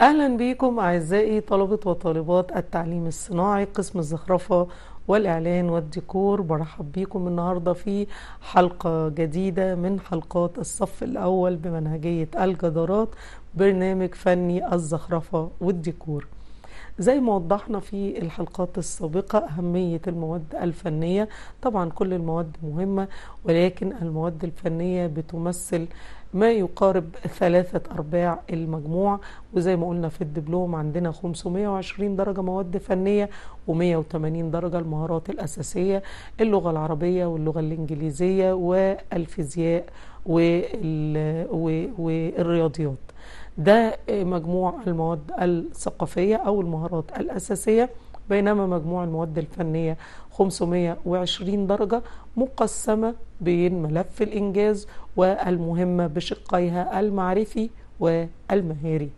أهلا بكم أعزائي طلبة وطالبات التعليم الصناعي قسم الزخرفة والإعلان والديكور برحب بكم النهاردة في حلقة جديدة من حلقات الصف الأول بمنهجية الجدارات برنامج فني الزخرفة والديكور زي ما وضحنا في الحلقات السابقة أهمية المواد الفنية طبعا كل المواد مهمة ولكن المواد الفنية بتمثل ما يقارب ثلاثة أرباع المجموع وزي ما قلنا في الدبلوم عندنا 520 درجة مواد فنية و180 درجة المهارات الأساسية اللغة العربية واللغة الإنجليزية والفيزياء والرياضيات ده مجموع المواد الثقافية أو المهارات الأساسية بينما مجموع المواد الفنية 520 درجة مقسمة بين ملف الإنجاز والمهمة بشقيها المعرفي والمهاري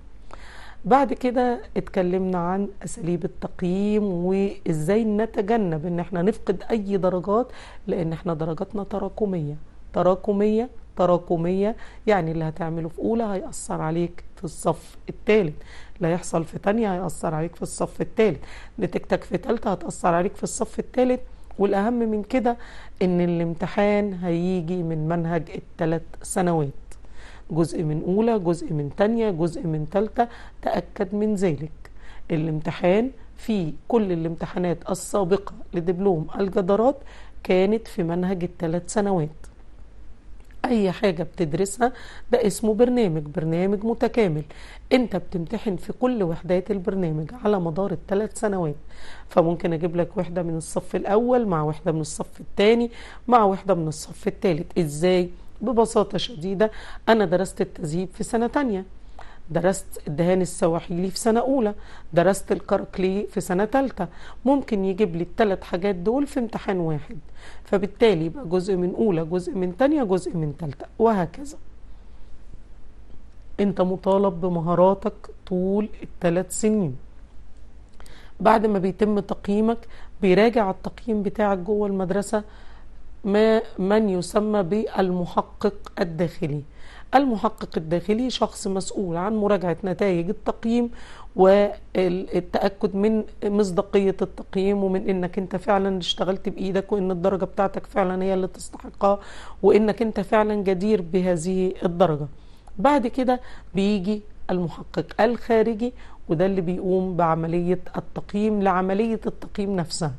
بعد كده اتكلمنا عن اساليب التقييم وازاي نتجنب ان احنا نفقد اي درجات لان احنا درجاتنا تراكميه تراكميه تراكمية يعني اللي هتعمله في أولى هيأثر عليك في الصف الثالث اللي هيحصل في تانية هيأثر عليك في الصف الثالث نتيجتك في تالتة هتأثر عليك في الصف الثالث والأهم من كده إن الامتحان هيجي من منهج الثلاث سنوات جزء من أولى جزء من تانية جزء من تالتة تأكد من ذلك الامتحان في كل الامتحانات السابقة لدبلوم الجدارات كانت في منهج الثلاث سنوات اي حاجة بتدرسها ده اسمه برنامج برنامج متكامل انت بتمتحن في كل وحدات البرنامج على مدار الثلاث سنوات فممكن اجيب لك وحدة من الصف الاول مع وحدة من الصف الثاني مع وحدة من الصف الثالث ازاي ببساطة شديدة انا درست التزييب في سنة تانية درست الدهان السواحيلي في سنة أولى درست الكركلي في سنة تالتة ممكن يجيب لي الثلاث حاجات دول في امتحان واحد فبالتالي يبقى جزء من أولى جزء من تانية جزء من تالتة وهكذا انت مطالب بمهاراتك طول الثلاث سنين بعد ما بيتم تقييمك بيراجع التقييم بتاعك جوه المدرسة ما من يسمى بالمحقق الداخلي المحقق الداخلي شخص مسؤول عن مراجعة نتائج التقييم والتأكد من مصداقية التقييم ومن انك انت فعلا اشتغلت بايدك وان الدرجة بتاعتك فعلا هي اللي تستحقها وانك انت فعلا جدير بهذه الدرجة بعد كده بيجي المحقق الخارجي وده اللي بيقوم بعملية التقييم لعملية التقييم نفسها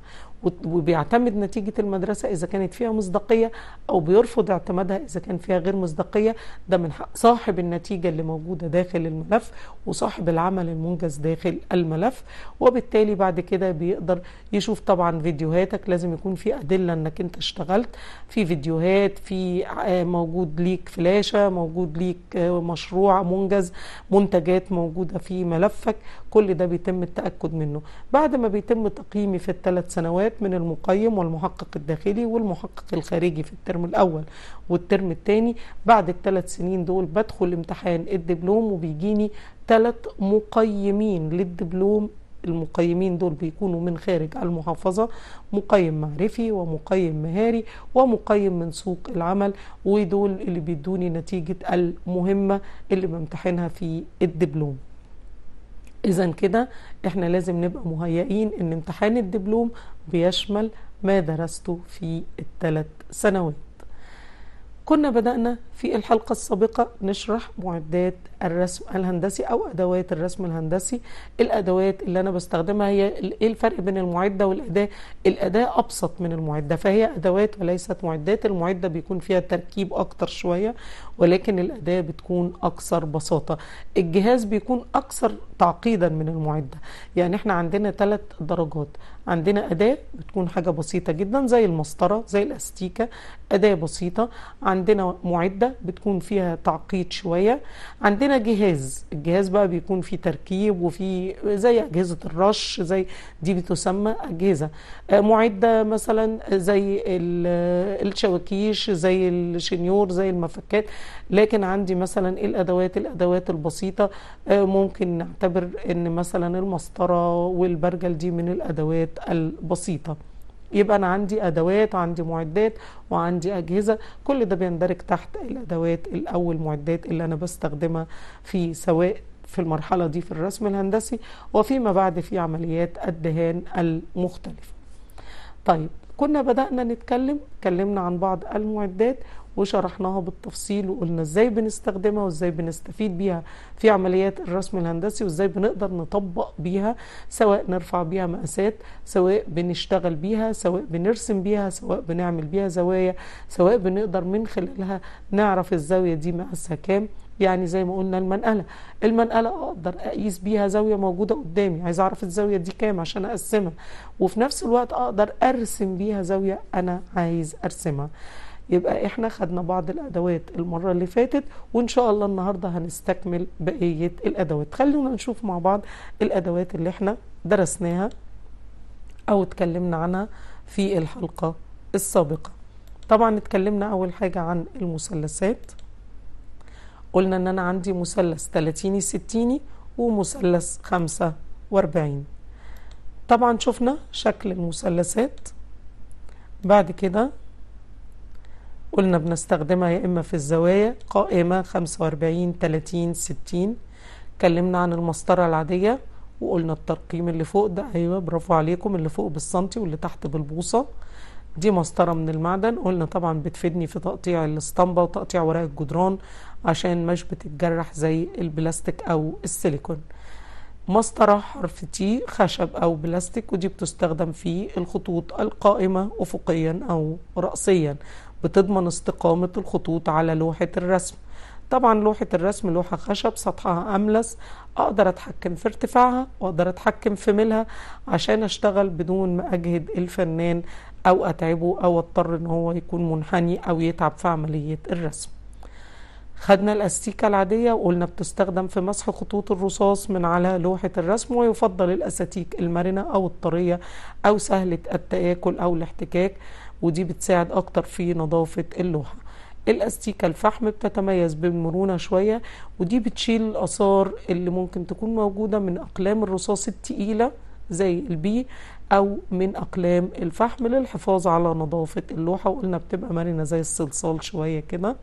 وبيعتمد نتيجة المدرسة إذا كانت فيها مصداقية أو بيرفض اعتمادها إذا كان فيها غير مصداقية ده من حق صاحب النتيجة اللي موجودة داخل الملف وصاحب العمل المنجز داخل الملف وبالتالي بعد كده بيقدر يشوف طبعا فيديوهاتك لازم يكون في أدلة إنك أنت اشتغلت في فيديوهات في موجود ليك فلاشة موجود ليك آه، مشروع منجز منتجات موجودة في ملفك كل ده بيتم التأكد منه بعد ما بيتم تقييمي في الثلاث سنوات درجات من المقيم والمحقق الداخلي والمحقق الخارجي في الترم الأول والترم الثاني بعد الثلاث سنين دول بدخل امتحان الدبلوم وبيجيني ثلاث مقيمين للدبلوم المقيمين دول بيكونوا من خارج المحافظة مقيم معرفي ومقيم مهاري ومقيم من سوق العمل ودول اللي بيدوني نتيجة المهمة اللي بمتحنها في الدبلوم اذا كده احنا لازم نبقى مهيئين ان امتحان الدبلوم بيشمل ما درسته في الثلاث سنوات كنا بدأنا في الحلقة السابقة نشرح معدات الرسم الهندسي او ادوات الرسم الهندسي الادوات اللي انا بستخدمها هي ايه الفرق بين المعده والاداه الاداه ابسط من المعده فهي ادوات وليست معدات المعده بيكون فيها تركيب اكتر شويه ولكن الاداه بتكون اكثر بساطه الجهاز بيكون اكثر تعقيدا من المعده يعني احنا عندنا ثلاث درجات عندنا اداه بتكون حاجه بسيطه جدا زي المسطره زي الاستيكه اداه بسيطه عندنا معده بتكون فيها تعقيد شويه عندنا جهاز الجهاز بقى بيكون فيه تركيب وفي زي أجهزة الرش زي دي بتسمى أجهزة آه، معدة مثلا آه، زي آه، الشواكيش زي الشنيور زي المفكات لكن عندي مثلا الأدوات الأدوات البسيطة ممكن نعتبر أن مثلا المسطرة والبرجل دي من الأدوات البسيطة يبقى أنا عندي أدوات وعندي معدات وعندي أجهزة كل ده بيندرج تحت الأدوات أو المعدات اللي أنا بستخدمها في سواء في المرحلة دي في الرسم الهندسي وفيما بعد في عمليات الدهان المختلفة طيب كنا بدأنا نتكلم اتكلمنا عن بعض المعدات وشرحناها بالتفصيل وقلنا ازاي بنستخدمها وازاي بنستفيد بيها في عمليات الرسم الهندسي وازاي بنقدر نطبق بيها سواء نرفع بيها مقاسات سواء بنشتغل بيها سواء بنرسم بيها سواء بنعمل بيها زوايا سواء بنقدر من خلالها نعرف الزاوية دي مقاسها كام يعني زي ما قلنا المنقلة المنقلة أقدر أقيس بيها زاوية موجودة قدامي عايز أعرف الزاوية دي كام عشان أقسمها وفي نفس الوقت أقدر أرسم بيها زاوية أنا عايز أرسمها يبقى احنا خدنا بعض الادوات المره اللي فاتت وان شاء الله النهارده هنستكمل بقيه الادوات خلونا نشوف مع بعض الادوات اللي احنا درسناها او اتكلمنا عنها في الحلقه السابقه طبعا اتكلمنا اول حاجه عن المثلثات قلنا ان انا عندي مثلث 30 60 ومثلث 45 طبعا شفنا شكل المثلثات بعد كده قلنا بنستخدمها يا إما في الزوايا قائمة 45 30 60 اتكلمنا عن المسطرة العادية وقلنا الترقيم اللي فوق ده أيوة برافو عليكم اللي فوق بالسنتي واللي تحت بالبوصة دي مسطرة من المعدن قلنا طبعا بتفيدني في تقطيع الاسطمبة وتقطيع ورق الجدران عشان مش بتتجرح زي البلاستيك أو السيليكون مسطرة حرف تي خشب أو بلاستيك ودي بتستخدم في الخطوط القائمة أفقيا أو رأسيا بتضمن استقامة الخطوط على لوحة الرسم طبعا لوحة الرسم لوحة خشب سطحها أملس أقدر أتحكم في ارتفاعها وأقدر أتحكم في ميلها عشان أشتغل بدون ما أجهد الفنان أو أتعبه أو أضطر إن هو يكون منحني أو يتعب في عملية الرسم خدنا الأستيكة العادية وقلنا بتستخدم في مسح خطوط الرصاص من على لوحة الرسم ويفضل الأستيك المرنة أو الطرية أو سهلة التآكل أو الاحتكاك ودي بتساعد اكتر في نظافة اللوحة الاستيكة الفحم بتتميز بالمرونة شوية ودي بتشيل الآثار اللي ممكن تكون موجودة من أقلام الرصاص التقيلة زي البي أو من أقلام الفحم للحفاظ على نظافة اللوحة وقلنا بتبقى مرنة زي الصلصال شوية كده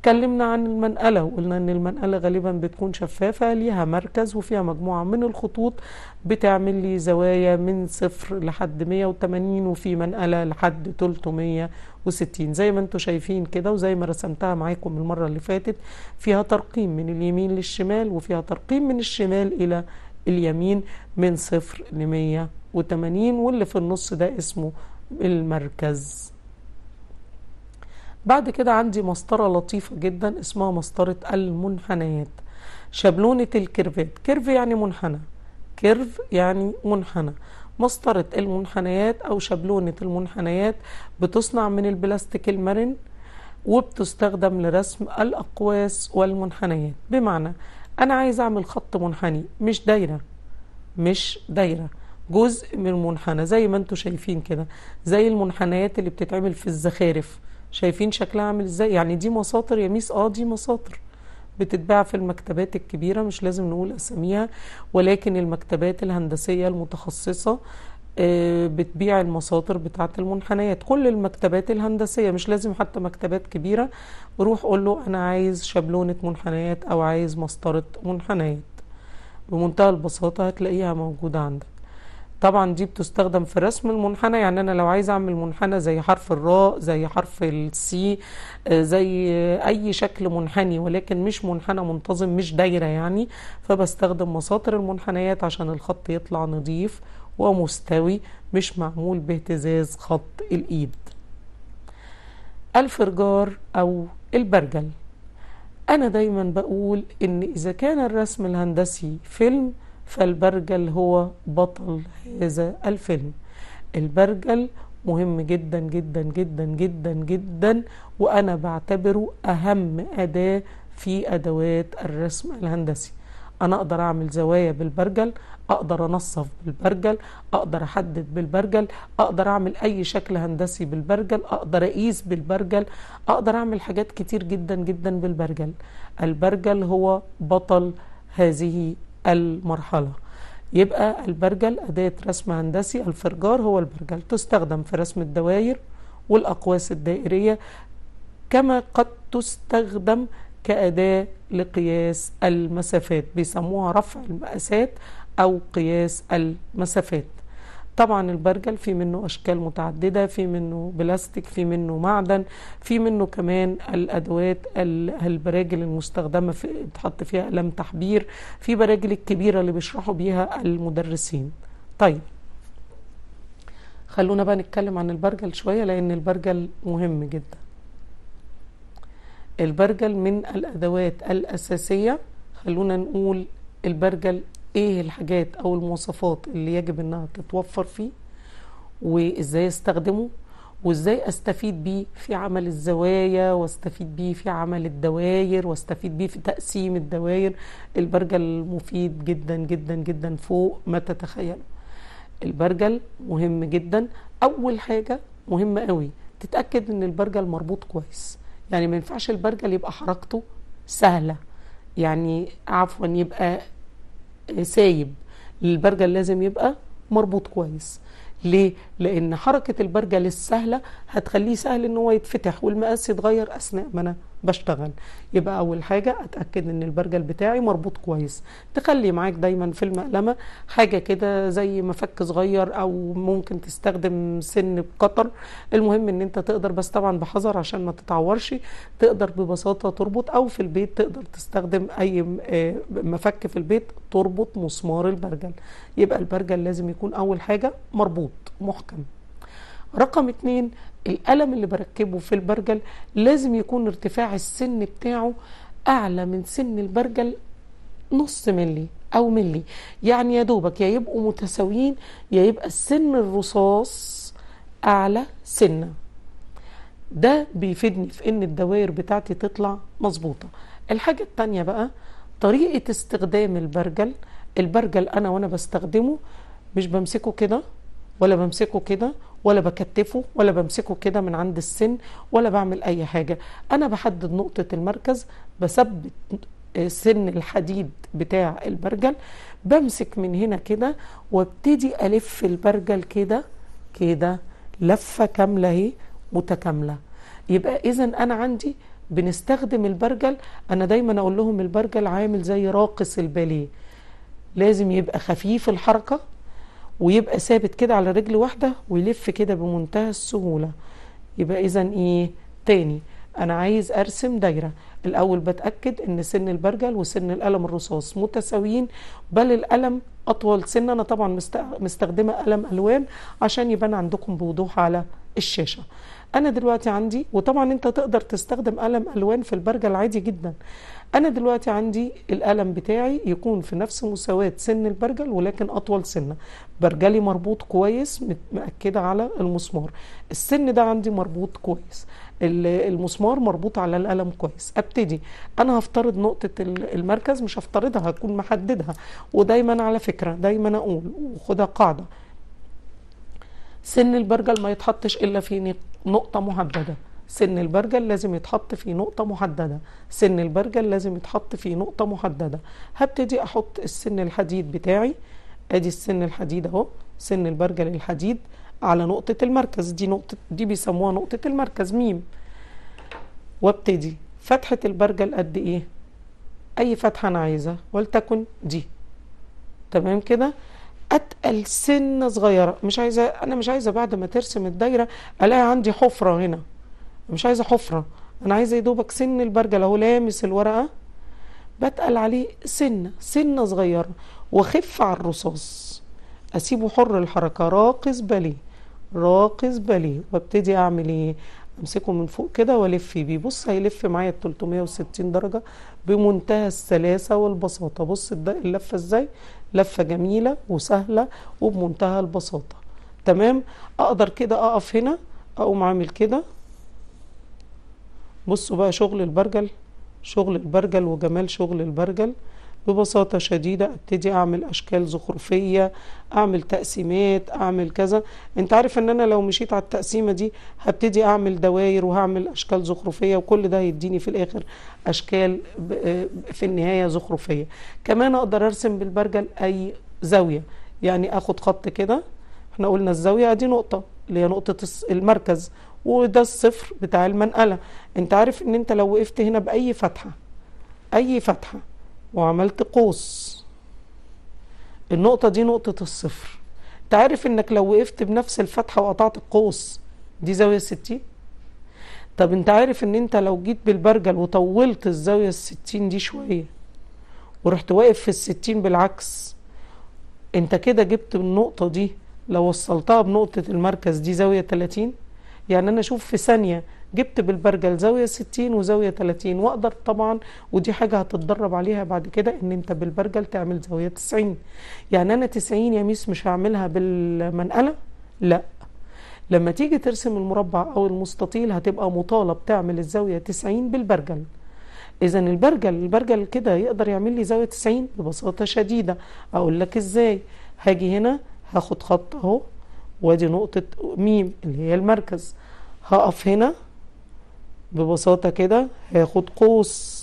اتكلمنا عن المنقلة وقلنا ان المنقلة غالبا بتكون شفافة ليها مركز وفيها مجموعة من الخطوط بتعمل لي زوايا من صفر لحد 180 وفي منقلة لحد 360 زي ما انتم شايفين كده وزي ما رسمتها معاكم المرة اللي فاتت فيها ترقيم من اليمين للشمال وفيها ترقيم من الشمال الى اليمين من صفر ل 180 واللي في النص ده اسمه المركز بعد كده عندي مسطرة لطيفة جدا اسمها مسطرة المنحنيات شابلونة الكيرفات كيرف يعني منحنى كيرف يعني منحنى مسطرة المنحنيات أو شابلونة المنحنيات بتصنع من البلاستيك المرن وبتستخدم لرسم الأقواس والمنحنيات بمعنى أنا عايز أعمل خط منحني مش دايرة مش دايرة جزء من المنحنى زي ما انتوا شايفين كده زي المنحنيات اللي بتتعمل في الزخارف شايفين شكلها عامل ازاي يعني دي مساطر يا ميس اه دي مساطر بتتباع في المكتبات الكبيرة مش لازم نقول أساميها ولكن المكتبات الهندسية المتخصصة آه، بتبيع المساطر بتاعة المنحنيات كل المكتبات الهندسية مش لازم حتى مكتبات كبيرة روح قول له أنا عايز شابلونة منحنيات أو عايز مسطرة منحنيات بمنتهى البساطة هتلاقيها موجودة عندك طبعا دي بتستخدم في رسم المنحنى يعني انا لو عايز اعمل منحنى زي حرف الراء زي حرف السي آه، زي اي شكل منحني ولكن مش منحنى منتظم مش دايره يعني فبستخدم مساطر المنحنيات عشان الخط يطلع نظيف ومستوي مش معمول باهتزاز خط الايد الفرجار او البرجل انا دايما بقول ان اذا كان الرسم الهندسي فيلم فالبرجل هو بطل هذا الفيلم البرجل مهم جدا جدا جدا جدا جدا وأنا بعتبره أهم أداة في أدوات الرسم الهندسي أنا أقدر أعمل زوايا بالبرجل أقدر أنصف بالبرجل أقدر أحدد بالبرجل أقدر أعمل أي شكل هندسي بالبرجل أقدر أقيس بالبرجل أقدر أعمل حاجات كتير جدا جدا بالبرجل البرجل هو بطل هذه المرحلة يبقى البرجل أداة رسم هندسي الفرجار هو البرجل تستخدم في رسم الدوائر والأقواس الدائرية كما قد تستخدم كأداة لقياس المسافات بيسموها رفع المقاسات أو قياس المسافات طبعا البرجل في منه أشكال متعددة في منه بلاستيك في منه معدن في منه كمان الأدوات البراجل المستخدمة في بتحط فيها قلم تحبير في براجل الكبيرة اللي بيشرحوا بيها المدرسين طيب خلونا بقى نتكلم عن البرجل شوية لأن البرجل مهم جدا البرجل من الأدوات الأساسية خلونا نقول البرجل ايه الحاجات او المواصفات اللي يجب انها تتوفر فيه وازاي استخدمه وازاي استفيد بيه في عمل الزوايا واستفيد بيه في عمل الدواير واستفيد بيه في تقسيم الدواير البرجل مفيد جدا جدا جدا فوق ما تتخيل البرجل مهم جدا اول حاجه مهمه قوي تتاكد ان البرجل مربوط كويس يعني ما ينفعش البرجل يبقى حركته سهله يعني عفوا يبقى سايب البرجل لازم يبقى مربوط كويس ليه لان حركه البرجل السهله هتخليه سهل ان هو يتفتح والمقاس يتغير اثناء ما انا بشتغل يبقى اول حاجه اتاكد ان البرجل بتاعي مربوط كويس تخلي معاك دايما في المقلمه حاجه كده زي مفك صغير او ممكن تستخدم سن بقطر المهم ان انت تقدر بس طبعا بحذر عشان ما تتعورش تقدر ببساطه تربط او في البيت تقدر تستخدم اي آه، مفك في البيت تربط مسمار البرجل يبقى البرجل لازم يكون اول حاجه مربوط محترم. محكم رقم اتنين القلم اللي بركبه في البرجل لازم يكون ارتفاع السن بتاعه اعلى من سن البرجل نص ملي او ملي يعني يا دوبك يا يبقوا متساويين يا يبقى السن الرصاص اعلى سنه ده بيفيدني في ان الدوائر بتاعتي تطلع مظبوطه الحاجه التانية بقى طريقه استخدام البرجل البرجل انا وانا بستخدمه مش بمسكه كده ولا بمسكه كده ولا بكتفه ولا بمسكه كده من عند السن ولا بعمل اي حاجه انا بحدد نقطه المركز بثبت سن الحديد بتاع البرجل بمسك من هنا كده وابتدي الف البرجل كده كده لفه كامله اهي متكامله يبقى اذا انا عندي بنستخدم البرجل انا دايما اقول لهم البرجل عامل زي راقص الباليه لازم يبقى خفيف الحركه ويبقى ثابت كده على رجل واحدة ويلف كده بمنتهى السهولة يبقى اذا ايه تاني انا عايز ارسم دايرة الاول بتأكد ان سن البرجل وسن القلم الرصاص متساويين بل القلم اطول سن انا طبعا مستخدمة قلم الوان عشان يبان عندكم بوضوح على الشاشة انا دلوقتي عندي وطبعا انت تقدر تستخدم قلم الوان في البرجل عادي جدا أنا دلوقتي عندي الألم بتاعي يكون في نفس مساواة سن البرجل ولكن أطول سنة برجلي مربوط كويس مأكدة على المسمار السن ده عندي مربوط كويس المسمار مربوط على القلم كويس ابتدي انا هفترض نقطه المركز مش هفترضها هكون محددها ودايما على فكره دايما اقول وخدها قاعده سن البرجل ما يتحطش الا في نقطه محدده سن البرجل لازم يتحط في نقطة محددة سن البرجل لازم يتحط في نقطة محددة هبتدي أحط السن الحديد بتاعي أدي السن الحديد أهو سن البرجل الحديد على نقطة المركز دي نقطة دي بيسموها نقطة المركز ميم وابتدي فتحة البرجل قد إيه أي فتحة أنا عايزها ولتكن دي تمام كده اتقل سنه صغيره مش عايزه انا مش عايزه بعد ما ترسم الدايره الاقي عندي حفره هنا مش عايزه حفره انا عايزه يدوبك سن البرجل اهو لامس الورقه بتقل عليه سنه سنه صغيره واخف على الرصاص اسيبه حر الحركه راقص باليه راقص باليه وابتدي اعمل ايه امسكه من فوق كده والف بيه بص هيلف معايا ال 360 درجه بمنتهى السلاسه والبساطه بص اللفه ازاي لفه جميله وسهله وبمنتهى البساطه تمام اقدر كده اقف هنا اقوم عامل كده بصوا بقى شغل البرجل شغل البرجل وجمال شغل البرجل ببساطة شديدة ابتدي اعمل اشكال زخرفية اعمل تقسيمات اعمل كذا انت عارف ان انا لو مشيت على التقسيمة دي هبتدي اعمل دواير وهعمل اشكال زخرفية وكل ده هيديني في الاخر اشكال آه، في النهاية زخرفية كمان اقدر ارسم بالبرجل اي زاوية يعني اخد خط كده احنا قلنا الزاوية دي نقطة اللي هي نقطة المركز وده الصفر بتاع المنقله انت عارف ان انت لو وقفت هنا باي فتحه اي فتحه وعملت قوس النقطه دي نقطه الصفر انت عارف انك لو وقفت بنفس الفتحه وقطعت القوس دي زاويه 60 طب انت عارف ان انت لو جيت بالبرجل وطولت الزاويه الستين دي شويه ورحت واقف في الستين بالعكس انت كده جبت النقطه دي لو وصلتها بنقطه المركز دي زاويه 30 يعني انا اشوف في ثانيه جبت بالبرجل زاويه 60 وزاويه 30 واقدر طبعا ودي حاجه هتتدرب عليها بعد كده ان انت بالبرجل تعمل زاويه 90 يعني انا 90 يا ميس مش هعملها بالمنقله لا لما تيجي ترسم المربع او المستطيل هتبقى مطالب تعمل الزاويه 90 بالبرجل اذا البرجل البرجل كده يقدر يعمل لي زاويه 90 ببساطه شديده اقول لك ازاي هاجي هنا هاخد خط اهو وادي نقطة ميم اللي هي المركز هقف هنا ببساطة كده هاخد قوس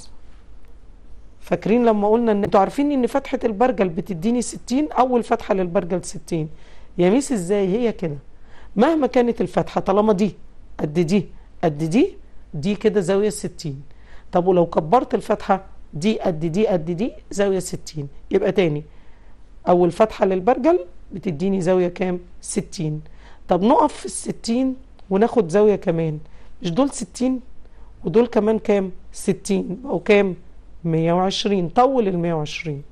فاكرين لما قلنا ان انتوا عارفين ان فتحة البرجل بتديني 60 اول فتحة للبرجل 60 يا ميس ازاي هي كده مهما كانت الفتحة طالما دي قد دي قد دي دي كده زاوية 60 طب ولو كبرت الفتحة دي قد دي قد دي زاوية 60 يبقى تاني أول فتحة للبرجل بتديني زاوية كام؟ 60 طب نقف في الستين وناخد زاوية كمان مش دول 60 ودول كمان كام؟ 60 أو كام؟ 120 طول المية 120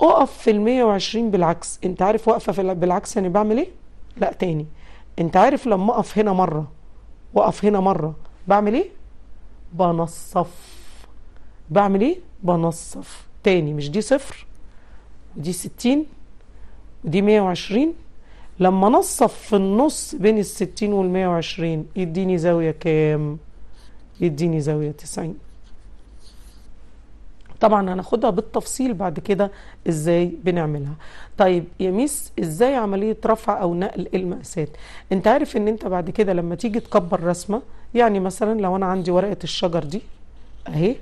اقف في المية 120 بالعكس انت عارف واقفه بالعكس يعني بعمل ايه؟ لا تاني انت عارف لما اقف هنا مره واقف هنا مره بعمل ايه؟ بنصف بعمل ايه؟ بنصف تاني مش دي صفر ودي 60 ودي 120 لما نصف في النص بين ال 60 وال 120 يديني زاوية كام؟ يديني زاوية 90 طبعا هناخدها بالتفصيل بعد كده ازاي بنعملها طيب يا ميس ازاي عملية رفع او نقل المقاسات انت عارف ان انت بعد كده لما تيجي تكبر رسمة يعني مثلا لو انا عندي ورقة الشجر دي اهي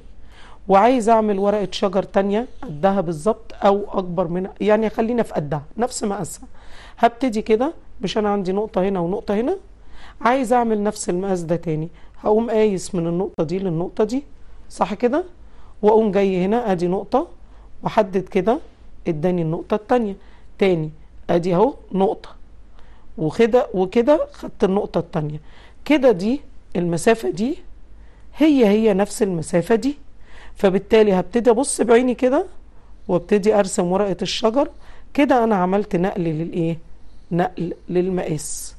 وعايز اعمل ورقه شجر تانية قدها بالظبط او اكبر منها يعني خلينا في قدها نفس مقاسها هبتدي كده مش انا عندي نقطه هنا ونقطه هنا عايز اعمل نفس المقاس ده تاني هقوم قايس من النقطه دي للنقطه دي صح كده واقوم جاي هنا ادي نقطه واحدد كده اداني النقطه التانية تاني ادي اهو نقطه وكده وكده خدت النقطه التانية كده دي المسافه دي هي هي نفس المسافه دي فبالتالي هبتدي ابص بعيني كده وابتدي ارسم ورقه الشجر كده انا عملت نقل للايه نقل للمقاس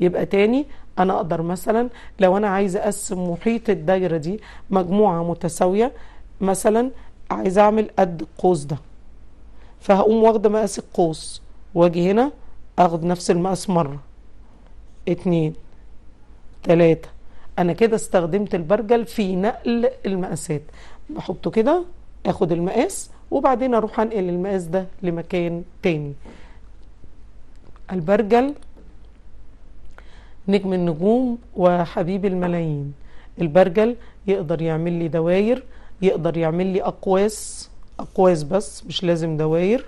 يبقى تاني انا اقدر مثلا لو انا عايز اقسم محيط الدايره دي مجموعه متساويه مثلا عايز اعمل قد القوس ده فهقوم واخده مقاس القوس واجي هنا اخد نفس المقاس مره اتنين تلاته انا كده استخدمت البرجل في نقل المقاسات بحطه كده اخد المقاس وبعدين اروح انقل المقاس ده لمكان تاني البرجل نجم النجوم وحبيب الملايين البرجل يقدر يعمل لي دواير يقدر يعمل لي اقواس اقواس بس مش لازم دواير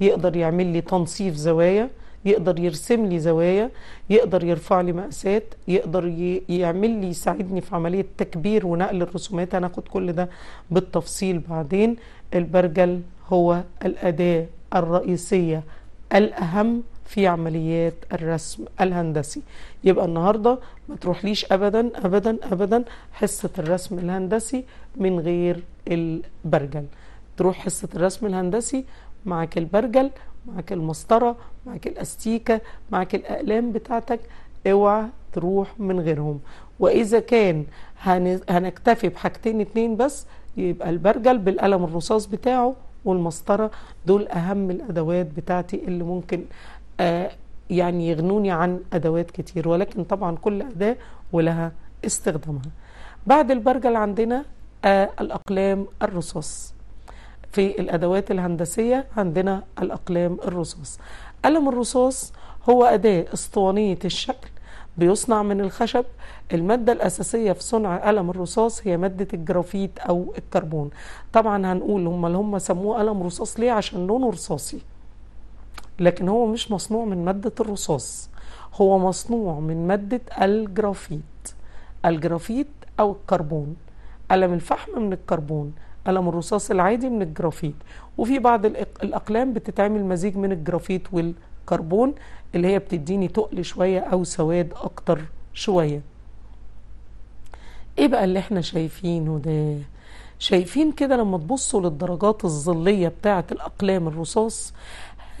يقدر يعمل لي تنصيف زوايا يقدر يرسم لي زوايا يقدر يرفع لي مقاسات يقدر يعمل لي يساعدني في عملية تكبير ونقل الرسومات هناخد كل ده بالتفصيل بعدين البرجل هو الأداة الرئيسية الأهم في عمليات الرسم الهندسي يبقى النهاردة ما تروحليش أبدا أبدا أبدا حصة الرسم الهندسي من غير البرجل تروح حصة الرسم الهندسي معاك البرجل معاك المسطرة معاك الأستيكة معاك الأقلام بتاعتك اوعى تروح من غيرهم وإذا كان هنكتفي بحاجتين اتنين بس يبقى البرجل بالقلم الرصاص بتاعه والمسطرة دول أهم الأدوات بتاعتي اللي ممكن آه، يعني يغنوني عن أدوات كتير ولكن طبعا كل أداة ولها استخدامها بعد البرجل عندنا آه، الأقلام الرصاص في الأدوات الهندسية عندنا الأقلام الرصاص قلم الرصاص هو أداة اسطوانية الشكل بيصنع من الخشب المادة الأساسية في صنع قلم الرصاص هي مادة الجرافيت أو الكربون طبعا هنقول هم اللي هم سموه قلم رصاص ليه عشان لونه رصاصي لكن هو مش مصنوع من مادة الرصاص هو مصنوع من مادة الجرافيت الجرافيت أو الكربون قلم الفحم من الكربون قلم الرصاص العادي من الجرافيت وفي بعض الأقلام بتتعمل مزيج من الجرافيت والكربون اللي هي بتديني تقل شوية أو سواد أكتر شوية إيه بقى اللي إحنا شايفينه ده؟ شايفين كده لما تبصوا للدرجات الظلية بتاعة الأقلام الرصاص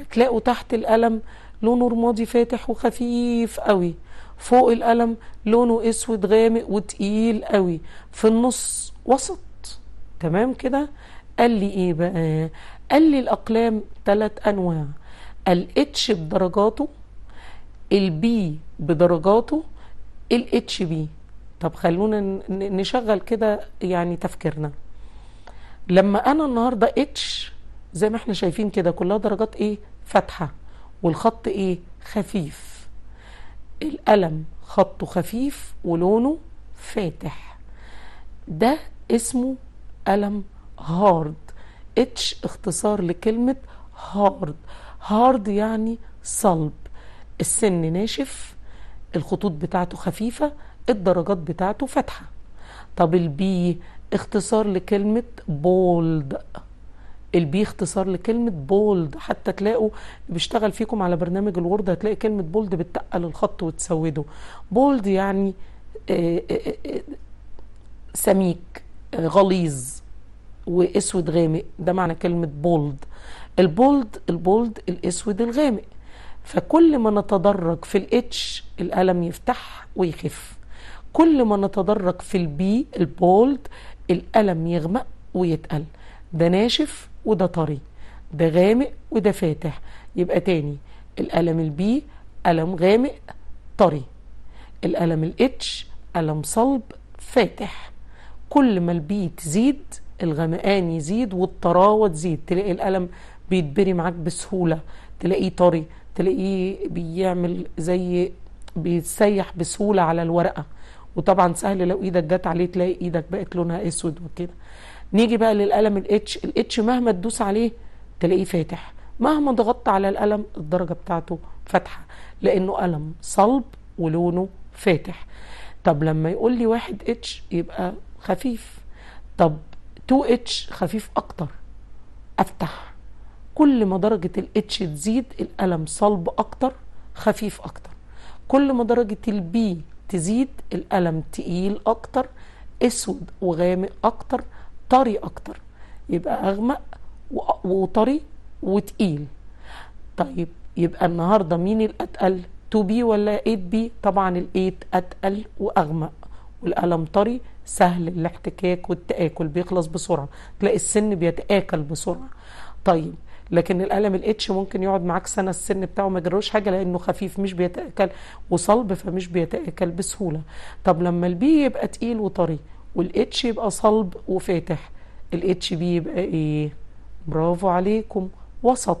هتلاقوا تحت القلم لونه رمادي فاتح وخفيف قوي فوق القلم لونه اسود غامق وتقيل قوي في النص وسط تمام كده قال لي ايه بقى قال لي الاقلام ثلاث انواع الاتش بدرجاته البي بدرجاته الاتش بي طب خلونا نشغل كده يعني تفكيرنا لما انا النهارده اتش زي ما احنا شايفين كده كلها درجات ايه فاتحه والخط ايه خفيف القلم خطه خفيف ولونه فاتح ده اسمه ألم هارد اتش اختصار لكلمة هارد هارد يعني صلب السن ناشف الخطوط بتاعته خفيفة الدرجات بتاعته فاتحة طب البي اختصار لكلمة بولد البي اختصار لكلمة بولد حتى تلاقوا بيشتغل فيكم على برنامج الوورد هتلاقي كلمة بولد بتتقل الخط وتسوده بولد يعني آه، آه، آه، سميك غليظ واسود غامق ده معنى كلمه بولد البولد البولد الاسود الغامق فكل ما نتدرج في الاتش الالم يفتح ويخف كل ما نتدرج في البي البولد الالم يغمق ويتقل ده ناشف وده طري ده غامق وده فاتح يبقى تاني الالم البي الم غامق طري الالم الاتش الم صلب فاتح كل ما البيت زيد الغمقان يزيد والطراوه تزيد تلاقي الألم بيتبري معاك بسهوله تلاقيه طري تلاقيه بيعمل زي بيتسيح بسهوله على الورقه وطبعا سهل لو ايدك جت عليه تلاقي ايدك بقت لونها اسود وكده نيجي بقى للألم الاتش الاتش مهما تدوس عليه تلاقيه فاتح مهما ضغطت على الألم الدرجه بتاعته فاتحه لانه ألم صلب ولونه فاتح طب لما يقول لي واحد اتش يبقى خفيف طب 2 اتش خفيف اكتر افتح كل ما درجة الاتش تزيد الألم صلب اكتر خفيف اكتر كل ما درجة البي تزيد الألم تقيل اكتر اسود وغامق اكتر طري اكتر يبقى اغمق وطري وتقيل طيب يبقى النهارده مين الاتقل 2 بي ولا 8 بي طبعا الايت 8 اتقل واغمق والقلم طري سهل الاحتكاك والتآكل بيخلص بسرعة تلاقي السن بيتآكل بسرعة طيب لكن القلم الاتش ممكن يقعد معاك سنه السن بتاعه ما جراله حاجه لانه خفيف مش بيتاكل وصلب فمش بيتاكل بسهوله طب لما البي يبقى تقيل وطري والاتش يبقى صلب وفاتح الاتش بي يبقى ايه برافو عليكم وسط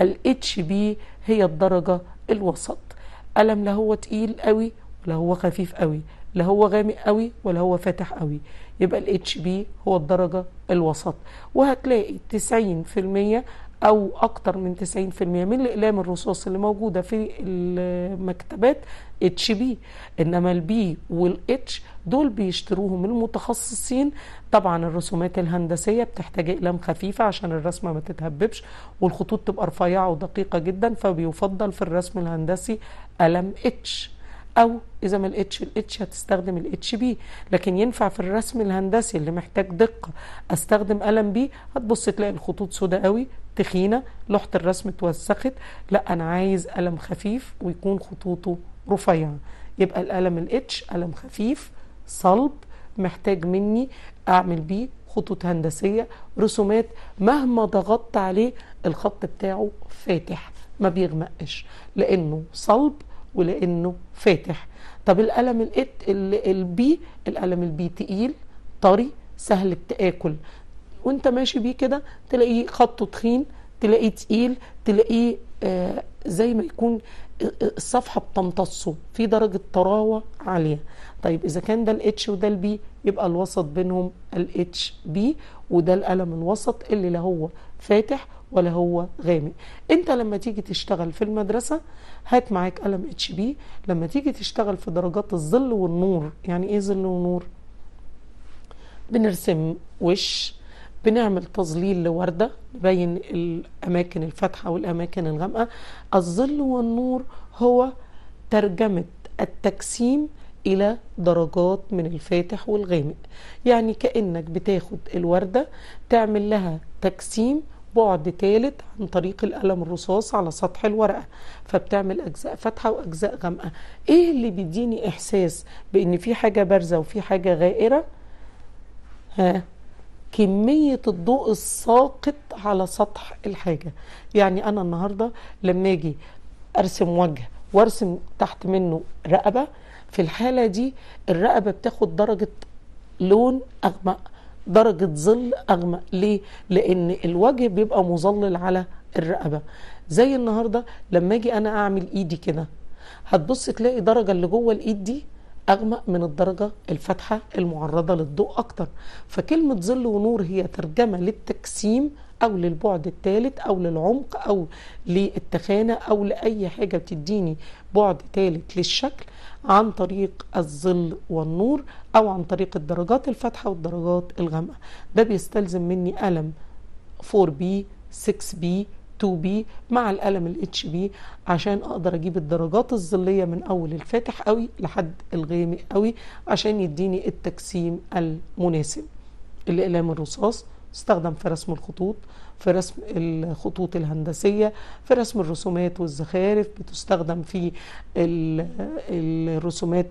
الاتش بي هي الدرجه الوسط قلم لا هو تقيل قوي ولا هو خفيف قوي لا هو غامق قوي ولا هو فاتح قوي يبقى الاتش بي هو الدرجة الوسط وهتلاقي 90% او اكتر من 90% من الاقلام الرصاص اللي موجوده في المكتبات اتش بي انما البي والاتش دول بيشتروهم المتخصصين طبعا الرسومات الهندسيه بتحتاج اقلام خفيفه عشان الرسمه ما تتهببش والخطوط تبقى رفيعه ودقيقه جدا فبيفضل في الرسم الهندسي قلم اتش او اذا ما لقيتش الاتش هتستخدم الاتش بي لكن ينفع في الرسم الهندسي اللي محتاج دقه استخدم قلم بي هتبص تلاقي الخطوط سوداء قوي تخينه لوحه الرسم اتوسخت لا انا عايز قلم خفيف ويكون خطوطه رفيعه يبقى القلم الاتش قلم خفيف صلب محتاج مني اعمل بيه خطوط هندسيه رسومات مهما ضغطت عليه الخط بتاعه فاتح ما بيغمقش لانه صلب ولانه فاتح طب القلم الات البي القلم البي تقيل طري سهل التاكل وانت ماشي بيه كده تلاقيه خطه تخين تلاقيه تقيل تلاقيه آه زي ما يكون آه، آه، الصفحه بتمتصه في درجه طراوه عاليه طيب اذا كان ده الاتش وده البي يبقى الوسط بينهم الاتش بي وده القلم الوسط اللي لا هو فاتح ولا هو غامق انت لما تيجي تشتغل في المدرسة هات معاك قلم اتش بي لما تيجي تشتغل في درجات الظل والنور يعني ايه ظل ونور بنرسم وش بنعمل تظليل لوردة نبين الأماكن الفاتحة والأماكن الغامقة الظل والنور هو ترجمة التجسيم إلى درجات من الفاتح والغامق يعني كأنك بتاخد الوردة تعمل لها تجسيم بعد ثالث عن طريق القلم الرصاص على سطح الورقة فبتعمل أجزاء فاتحة وأجزاء غامقة إيه اللي بيديني إحساس بإن في حاجة بارزة وفي حاجة غائرة ها كمية الضوء الساقط على سطح الحاجة يعني أنا النهاردة لما أجي أرسم وجه وارسم تحت منه رقبة في الحالة دي الرقبة بتاخد درجة لون أغمق درجة ظل أغمق ليه؟ لأن الوجه بيبقى مظلل على الرقبة زي النهاردة لما أجي أنا أعمل إيدي كده هتبص تلاقي درجة اللي جوه الإيد دي أغمق من الدرجة الفاتحة المعرضة للضوء أكتر فكلمة ظل ونور هي ترجمة للتجسيم أو للبعد الثالث أو للعمق أو للتخانة أو لأي حاجة بتديني بعد ثالث للشكل عن طريق الظل والنور أو عن طريق الدرجات الفاتحة والدرجات الغامقة ده بيستلزم مني قلم 4B 6B 2B مع القلم ال HB عشان اقدر اجيب الدرجات الظلية من اول الفاتح قوي لحد الغامق قوي عشان يديني التجسيم المناسب الاقلام الرصاص استخدم في رسم الخطوط في رسم الخطوط الهندسية في رسم الرسومات والزخارف بتستخدم في الرسومات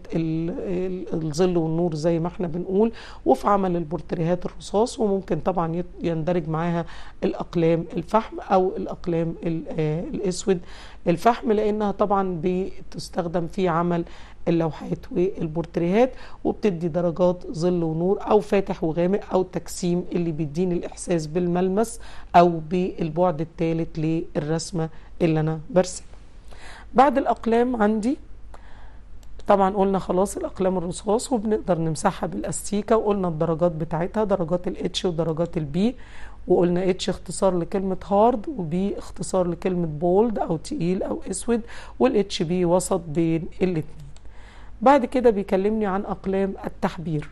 الظل والنور زي ما احنا بنقول وفي عمل البورتريهات الرصاص وممكن طبعا يندرج معاها الأقلام الفحم أو الأقلام آه الأسود الفحم لأنها طبعا بتستخدم في عمل اللوحات والبورتريهات وبتدي درجات ظل ونور او فاتح وغامق او تجسيم اللي بيديني الاحساس بالملمس او بالبعد الثالث للرسمه اللي انا برسمها بعد الاقلام عندي طبعا قلنا خلاص الاقلام الرصاص وبنقدر نمسحها بالاستيكه وقلنا الدرجات بتاعتها درجات الاتش ودرجات البي وقلنا اتش اختصار لكلمه هارد وبي اختصار لكلمه بولد او تقيل او اسود والاتش بي وسط بين الاثنين بعد كده بيكلمني عن أقلام التحبير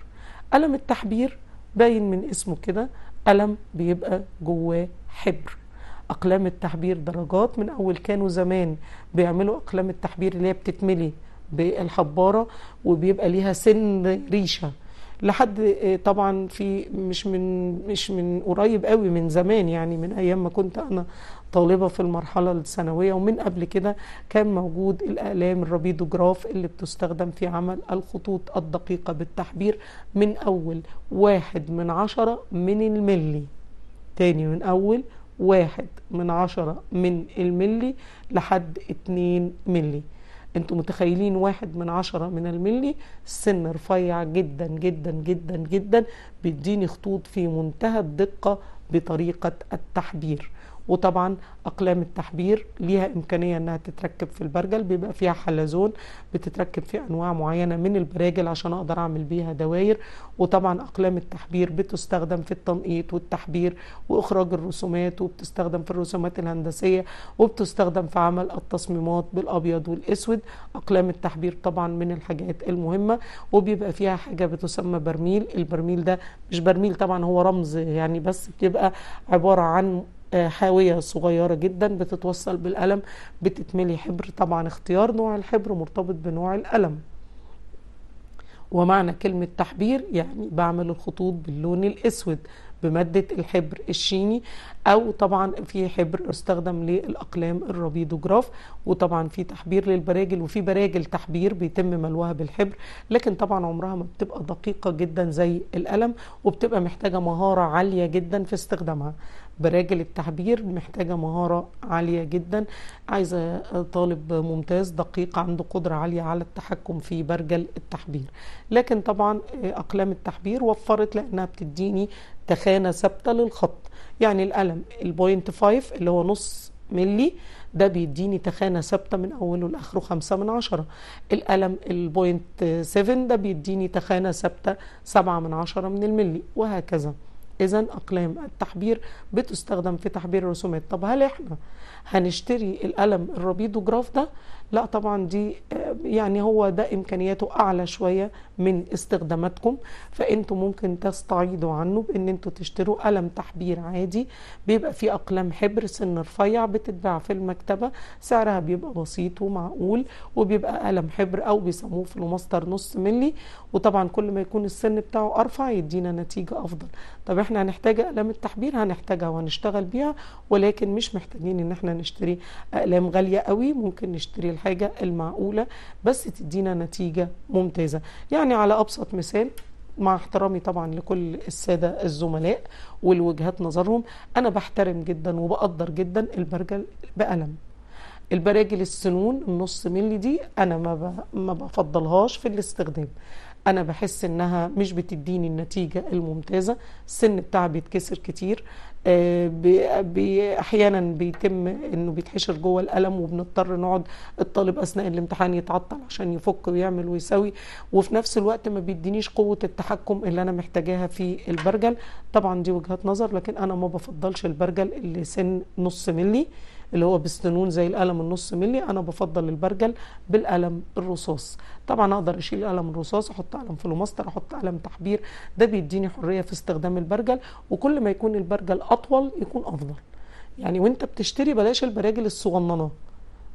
ألم التحبير باين من اسمه كده ألم بيبقى جواه حبر أقلام التحبير درجات من أول كانوا زمان بيعملوا أقلام التحبير اللي هي بتتملي بالحبارة وبيبقى ليها سن ريشة لحد آه، طبعا في مش من مش من قريب قوي من زمان يعني من ايام ما كنت انا طالبة في المرحلة الثانوية ومن قبل كده كان موجود الأقلام الربيدوجراف اللي بتستخدم في عمل الخطوط الدقيقة بالتحبير من أول واحد من عشرة من الملي تاني من أول واحد من عشرة من الملي لحد اتنين ملي انتوا متخيلين واحد من عشرة من الملي سن رفيع جدا جدا جدا جدا بيديني خطوط في منتهى الدقة بطريقة التحبير وطبعا اقلام التحبير ليها امكانيه انها تتركب في البرجل بيبقى فيها حلزون بتتركب في انواع معينه من البراجل عشان اقدر اعمل بيها دواير وطبعا اقلام التحبير بتستخدم في التنقيط والتحبير واخراج الرسومات وبتستخدم في الرسومات الهندسيه وبتستخدم في عمل التصميمات بالابيض والاسود اقلام التحبير طبعا من الحاجات المهمه وبيبقى فيها حاجه بتسمى برميل البرميل ده مش برميل طبعا هو رمز يعني بس بتبقى عباره عن آه، حاوية صغيرة جدا بتتوصل بالقلم بتتملي حبر طبعا اختيار نوع الحبر مرتبط بنوع القلم ومعنى كلمة تحبير يعني بعمل الخطوط باللون الأسود بمادة الحبر الشيني أو طبعا في حبر استخدم للأقلام الرابيدوجراف وطبعا في تحبير للبراجل وفي براجل تحبير بيتم ملوها بالحبر لكن طبعا عمرها ما بتبقى دقيقة جدا زي القلم وبتبقى محتاجة مهارة عالية جدا في استخدامها براجل التعبير محتاجة مهارة عالية جدا عايزة طالب ممتاز دقيق عنده قدرة عالية على التحكم في برجل التحبير لكن طبعا آه، أقلام التحبير وفرت لأنها بتديني تخانة ثابتة للخط يعني القلم البوينت فايف اللي هو نص ملي ده بيديني تخانة ثابتة من أوله لآخره خمسة من عشرة القلم البوينت 7 ده بيديني تخانة ثابتة سبعة من عشرة من الملي وهكذا اذا اقلام التحبير بتستخدم في تحبير الرسومات طب هل احنا هنشتري القلم الربيدوجراف ده لا طبعا دي يعني هو ده امكانياته اعلى شويه من استخداماتكم فانتم ممكن تستعيضوا عنه بان انتم تشتروا قلم تحبير عادي بيبقى فيه اقلام حبر سن رفيع بتتباع في المكتبه سعرها بيبقى بسيط ومعقول وبيبقى قلم حبر او بيسموه في الماستر نص ملي وطبعا كل ما يكون السن بتاعه ارفع يدينا نتيجه افضل طب احنا هنحتاج اقلام التحبير هنحتاجها وهنشتغل بيها ولكن مش محتاجين ان احنا نشتري اقلام غاليه قوي ممكن نشتري الحاجة المعقولة بس تدينا نتيجة ممتازة يعني على أبسط مثال مع احترامي طبعا لكل الساده الزملاء والوجهات نظرهم انا بحترم جدا وبقدر جدا البرجل بقلم البراجل السنون النص ملي دي انا ما ما بفضلهاش في الاستخدام انا بحس انها مش بتديني النتيجه الممتازه السن بتاعها بيتكسر كتير آه، بي احيانا بيتم انه بيتحشر جوه القلم وبنضطر نقعد الطالب اثناء الامتحان يتعطل عشان يفك ويعمل ويسوي وفي نفس الوقت ما بيدينيش قوه التحكم اللي انا محتاجاها في البرجل طبعا دي وجهات نظر لكن انا ما بفضلش البرجل اللي سن نص ملي اللي هو بستنون زي القلم النص ملي انا بفضل البرجل بالقلم الرصاص طبعا اقدر اشيل قلم الرصاص احط قلم فلوماستر احط قلم تحبير ده بيديني حريه في استخدام البرجل وكل ما يكون البرجل اطول يكون افضل يعني وانت بتشتري بلاش البراجل الصغننه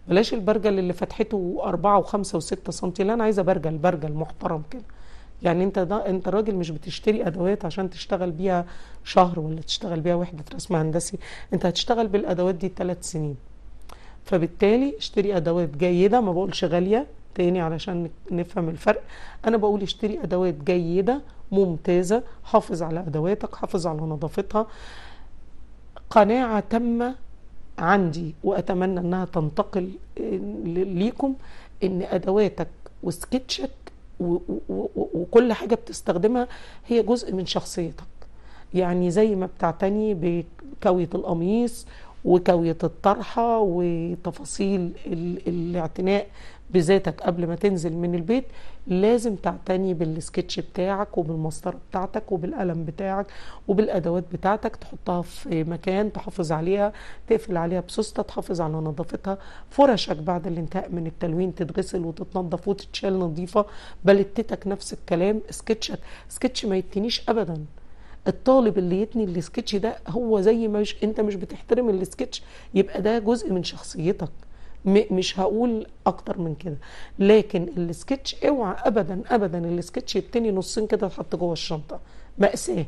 بلاش البرجل اللي فتحته 4 و5 و6 سم لا أنا عايزة برجل برجل محترم كده يعني انت انت راجل مش بتشتري ادوات عشان تشتغل بيها شهر ولا تشتغل بيها وحده رسم هندسي انت هتشتغل بالادوات دي ثلاث سنين فبالتالي اشتري ادوات جيده ما بقولش غاليه تاني علشان نفهم الفرق انا بقول اشتري ادوات جيده ممتازه حافظ على ادواتك حافظ على نظافتها قناعه تامه عندي واتمنى انها تنتقل آه، ليكم ان ادواتك وسكتشك وكل حاجة بتستخدمها هي جزء من شخصيتك يعني زي ما بتعتني بكوية القميص وكوية الطرحة وتفاصيل الاعتناء بذاتك قبل ما تنزل من البيت لازم تعتني بالسكتش بتاعك وبالمسطرة بتاعتك وبالقلم بتاعك وبالأدوات بتاعتك تحطها في مكان تحافظ عليها تقفل عليها بسوستة تحافظ على نظافتها فرشك بعد الانتهاء من التلوين تتغسل وتتنظف وتتشال نظيفة بلتتك نفس الكلام سكتشك سكتش ما يتنيش أبداً الطالب اللي يتني السكتش ده هو زي ما مش انت مش بتحترم السكتش يبقى ده جزء من شخصيتك مش هقول اكتر من كده لكن السكتش اوعى ابدا ابدا السكتش التاني نصين كده تحط جوه الشنطه مأساه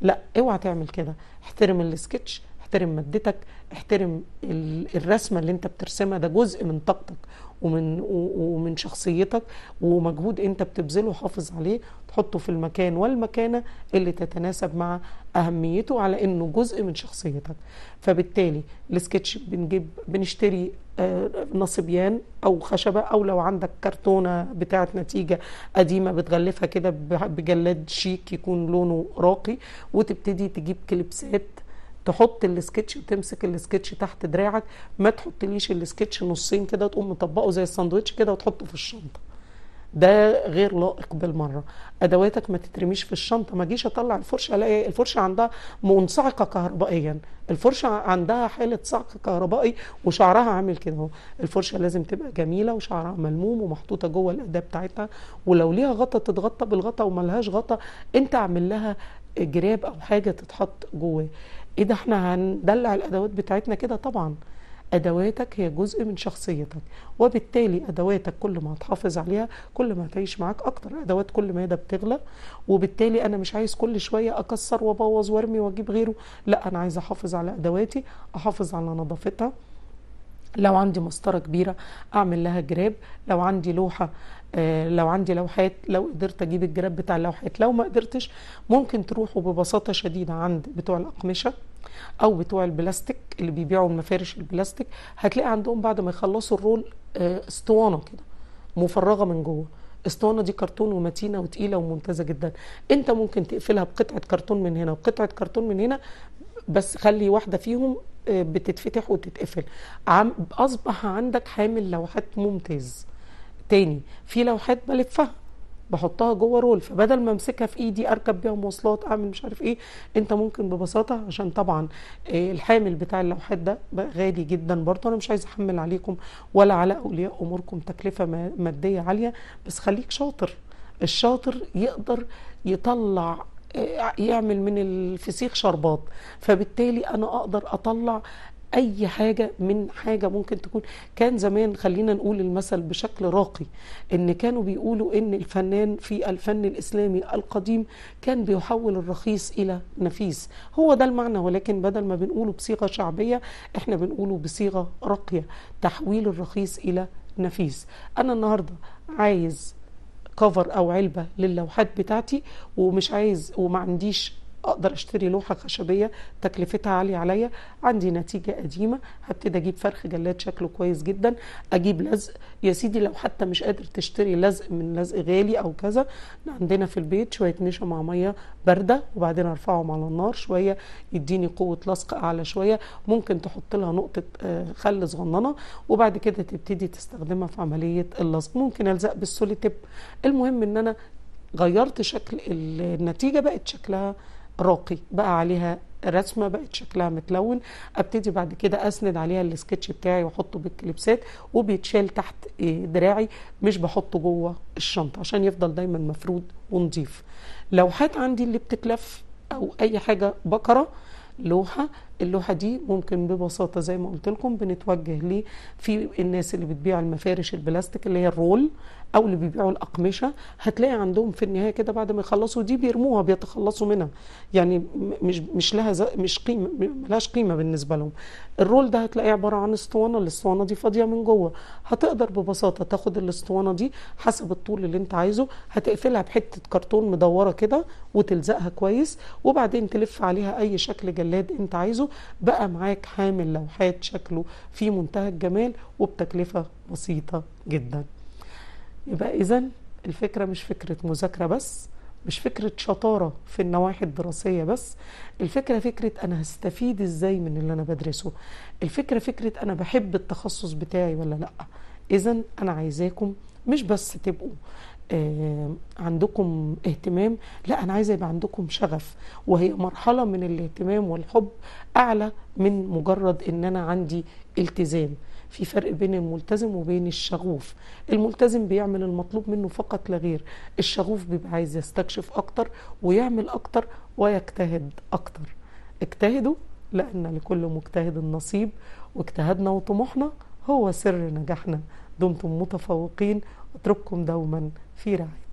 لا اوعى تعمل كده احترم السكتش احترم مادتك احترم الرسمه اللي انت بترسمها ده جزء من طاقتك ومن ومن شخصيتك ومجهود انت بتبذله حافظ عليه تحطه في المكان والمكانه اللي تتناسب مع اهميته على انه جزء من شخصيتك فبالتالي السكتش بنجيب بنشتري آه، نصبيان او خشبه او لو عندك كرتونه بتاعه نتيجه قديمه بتغلفها كده بجلاد شيك يكون لونه راقي وتبتدي تجيب كليبسات تحط السكتش وتمسك السكتش تحت دراعك ما تحطليش السكتش نصين كده تقوم مطبقه زي الساندوتش كده وتحطه في الشنطه ده غير لائق بالمره ادواتك ما تترميش في الشنطه ما جيش اطلع الفرشه الاقي الفرشه عندها منصعقه كهربائيا الفرشه عندها حاله صعق كهربائي وشعرها عامل كده اهو الفرشه لازم تبقى جميله وشعرها ملموم ومحطوطه جوه الاداه بتاعتها ولو ليها غطا تتغطى بالغطا وملهاش غطا انت اعمل لها جراب او حاجه تتحط جواه ايه ده احنا هندلع الادوات بتاعتنا كده طبعا ادواتك هي جزء من شخصيتك وبالتالي ادواتك كل ما هتحافظ عليها كل ما هتعيش معاك اكتر ادوات كل ما ده بتغلى وبالتالي انا مش عايز كل شويه اكسر وابوظ وارمي واجيب غيره لا انا عايز احافظ على ادواتي احافظ على نظافتها لو عندي مسطره كبيره اعمل لها جراب لو عندي لوحه آه، لو عندي لوحات لو قدرت اجيب الجراب بتاع اللوحات لو ما قدرتش ممكن تروحوا ببساطه شديده عند بتوع الاقمشه او بتوع البلاستيك اللي بيبيعوا المفارش البلاستيك هتلاقي عندهم بعد ما يخلصوا الرول آه، اسطوانه كده مفرغه من جوه اسطوانه دي كرتون ومتينه وتقيله وممتازه جدا انت ممكن تقفلها بقطعه كرتون من هنا وقطعه كرتون من هنا بس خلي واحده فيهم آه، بتتفتح وتتقفل اصبح عندك حامل لوحات ممتاز تاني في لوحات بلفها بحطها جوه رول فبدل ما امسكها في ايدي اركب بيها مواصلات اعمل مش عارف ايه انت ممكن ببساطه عشان طبعا آه، الحامل بتاع اللوحات ده غالي جدا برضه انا مش عايز احمل عليكم ولا على اولياء اموركم تكلفه ماديه عاليه بس خليك شاطر الشاطر يقدر يطلع آه، يعمل من الفسيخ شربات فبالتالي انا اقدر اطلع اي حاجه من حاجه ممكن تكون كان زمان خلينا نقول المثل بشكل راقي ان كانوا بيقولوا ان الفنان في الفن الاسلامي القديم كان بيحول الرخيص الى نفيس هو ده المعنى ولكن بدل ما بنقوله بصيغه شعبيه احنا بنقوله بصيغه راقيه تحويل الرخيص الى نفيس انا النهارده عايز كفر او علبه للوحات بتاعتي ومش عايز وما عنديش اقدر اشتري لوحه خشبيه تكلفتها عاليه عليا عندي نتيجه قديمه هبتدي اجيب فرخ جلاد شكله كويس جدا اجيب لزق يا سيدي لو حتى مش قادر تشتري لزق من لزق غالي او كذا عندنا في البيت شويه نشا مع ميه بارده وبعدين ارفعهم على النار شويه يديني قوه لصق اعلى شويه ممكن تحط لها نقطه آه، خل صغننه وبعد كده تبتدي تستخدمها في عمليه اللصق ممكن الزق بالسوليتيب المهم ان انا غيرت شكل النتيجه بقت شكلها راقي بقى عليها رسمة بقت شكلها متلون ابتدي بعد كده اسند عليها السكتش بتاعي واحطه بالكليبسات وبيتشال تحت آه، دراعي مش بحطه جوه الشنطه عشان يفضل دايما مفرود ونضيف لوحات عندي اللي بتتلف او اي حاجه بكره لوحه اللوحه دي ممكن ببساطه زي ما قلت لكم بنتوجه ليه في الناس اللي بتبيع المفارش البلاستيك اللي هي الرول او اللي بيبيعوا الاقمشه هتلاقي عندهم في النهايه كده بعد ما يخلصوا دي بيرموها بيتخلصوا منها يعني مش مش لها مش قيمه ملهاش قيمه بالنسبه لهم الرول ده هتلاقيه عباره عن اسطوانه الاسطوانه دي فاضيه من جوه هتقدر ببساطه تاخد الاسطوانه دي حسب الطول اللي انت عايزه هتقفلها بحته كرتون مدوره كده وتلزقها كويس وبعدين تلف عليها اي شكل جلاد انت عايزه بقى معاك حامل لوحات شكله في منتهى الجمال وبتكلفة بسيطة جدا يبقى إذا الفكرة مش فكرة مذاكرة بس مش فكرة شطارة في النواحي الدراسية بس الفكرة فكرة أنا هستفيد إزاي من اللي أنا بدرسه الفكرة فكرة أنا بحب التخصص بتاعي ولا لأ إذا أنا عايزاكم مش بس تبقوا آه، عندكم اهتمام لا انا عايزه يبقى عندكم شغف وهي مرحله من الاهتمام والحب اعلى من مجرد ان انا عندي التزام في فرق بين الملتزم وبين الشغوف الملتزم بيعمل المطلوب منه فقط لا غير الشغوف بيبقى عايز يستكشف اكتر ويعمل اكتر ويجتهد اكتر اجتهدوا لان لكل مجتهد نصيب واجتهادنا وطموحنا هو سر نجاحنا دمتم متفوقين اترككم دوما في رعاية